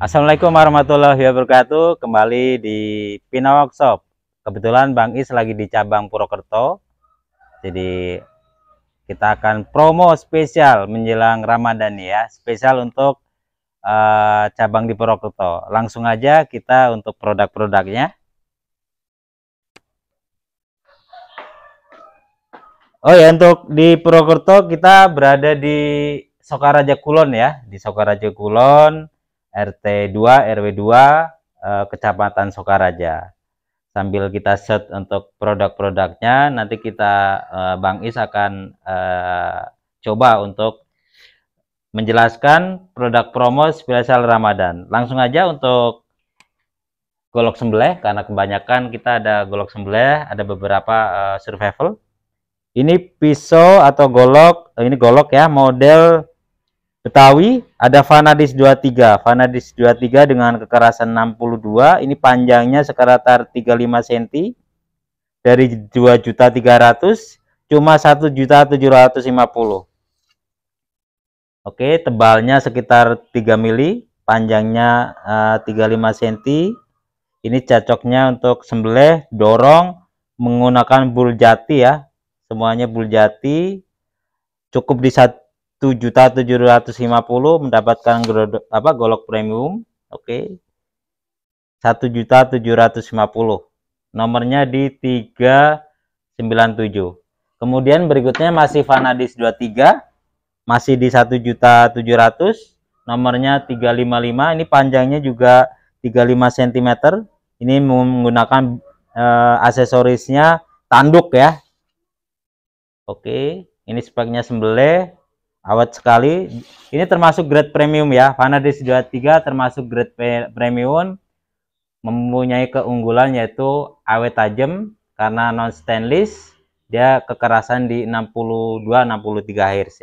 Assalamualaikum warahmatullahi wabarakatuh. Kembali di Pina Workshop. Kebetulan Bang Is lagi di cabang Purwokerto. Jadi kita akan promo spesial menjelang Ramadan ya. Spesial untuk uh, cabang di Purwokerto. Langsung aja kita untuk produk-produknya. Oh ya untuk di Purwokerto kita berada di Sokaraja Kulon ya, di Sokaraja Kulon RT 2 RW 2 Kecamatan Sokaraja sambil kita set untuk produk-produknya nanti kita eh, Bang Is akan eh, coba untuk menjelaskan produk promo spesial Ramadan langsung aja untuk golok sembelih karena kebanyakan kita ada golok sembelih ada beberapa uh, survival ini pisau atau golok eh, ini golok ya model Betawi ada Vanadis 23. Vanadis 23 dengan kekerasan 62. Ini panjangnya sekitar 35 cm. Dari 2.300 cuma 1.750. Oke, tebalnya sekitar 3 mili, panjangnya uh, 35 cm. Ini cocoknya untuk sembelih, dorong menggunakan bull jati ya. Semuanya bull jati. Cukup di satu 7.750 mendapatkan apa golok premium. Oke. Okay. 1.750. Nomornya di 397. Kemudian berikutnya masih Vanadis 23 masih di 1.700 nomornya 355 ini panjangnya juga 35 cm ini menggunakan e, aksesorisnya tanduk ya oke ini speknya sembelih awet sekali ini termasuk grade premium ya Vanadis 23 termasuk grade premium mempunyai keunggulan yaitu awet tajam karena non stainless dia kekerasan di 62 63 Hz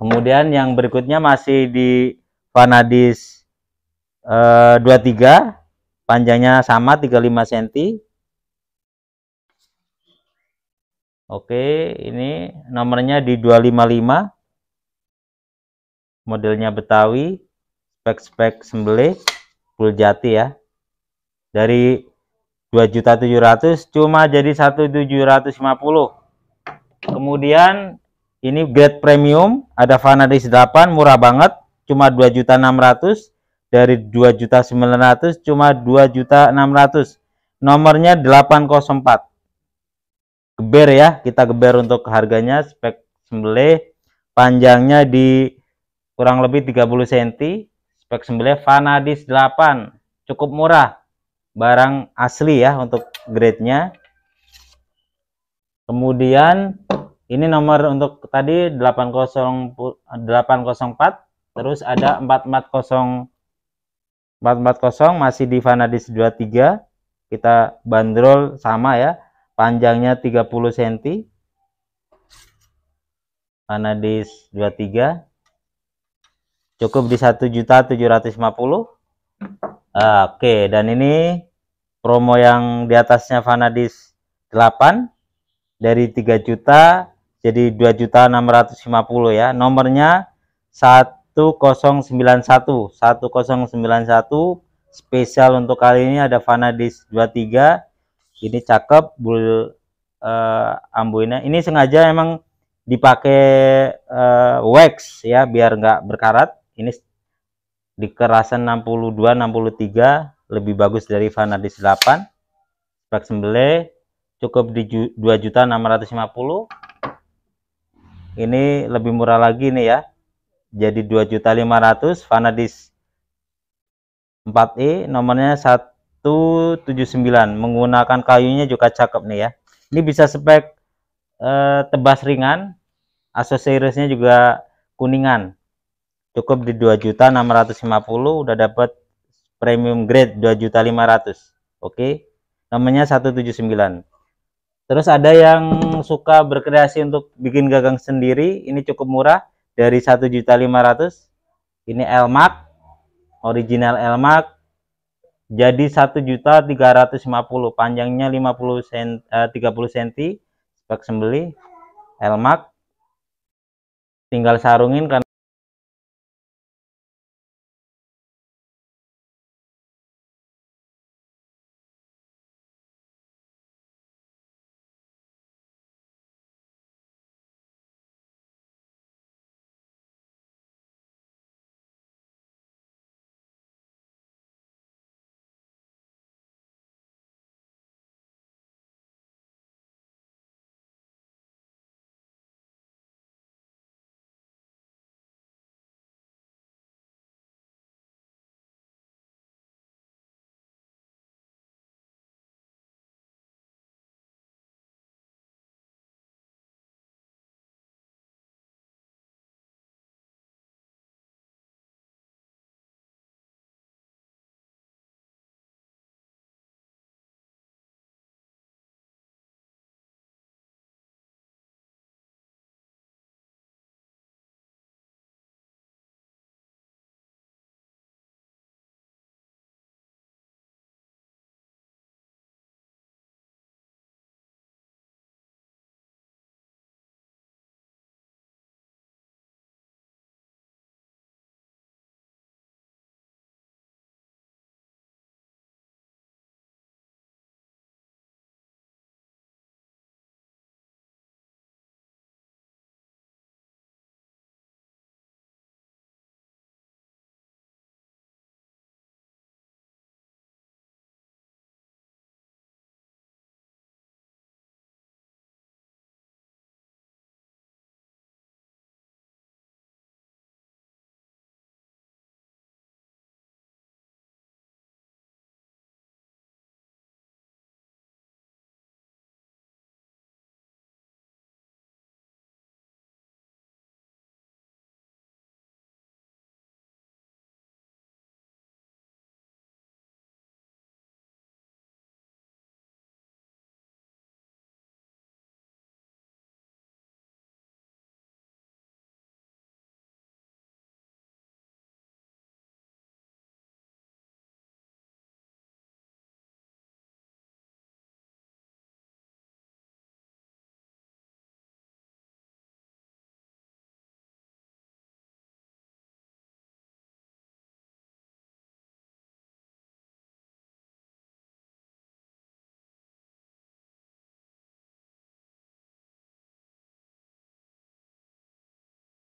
kemudian yang berikutnya masih di Vanadis eh, 23 panjangnya sama 35 cm Oke, ini nomornya di 255. Modelnya Betawi, spek-spek sembelih, full jati ya. Dari 2.700 cuma jadi 1.750. Kemudian ini grade premium, ada Vanadis 8 murah banget, cuma 2.600 dari 2.900 cuma 2.600. Nomornya 804 geber ya kita geber untuk harganya spek sembelih panjangnya di kurang lebih 30 cm spek sembelih Vanadis 8 cukup murah barang asli ya untuk grade-nya kemudian ini nomor untuk tadi 804 terus ada 440 440 masih di Vanadis 23 kita bandrol sama ya panjangnya 30 cm anadis 23 cukup di 1.750 ah, oke dan ini promo yang di atasnya Vanadis 8 dari 3 juta jadi 2 juta 650 ya nomornya 1091 1091 spesial untuk kali ini ada Vanadis 23 ini cakep bul uh, eh, ambuina ini sengaja emang dipakai uh, wax ya biar nggak berkarat ini di kerasan 62 63 lebih bagus dari Vanadis 8 spek sembele cukup di 2.650 ini lebih murah lagi nih ya jadi 2.500 Vanadis 4 i nomornya 1 179 menggunakan kayunya juga cakep nih ya ini bisa spek eh, tebas ringan aksesorisnya juga kuningan cukup di 2.650 udah dapat premium grade 2.500 oke namanya 179 terus ada yang suka berkreasi untuk bikin gagang sendiri ini cukup murah dari 1.500 ini Elmak original Elmak jadi 1.350 panjangnya 50 cm, eh, 30 cm spek sembeli elmak tinggal sarungin karena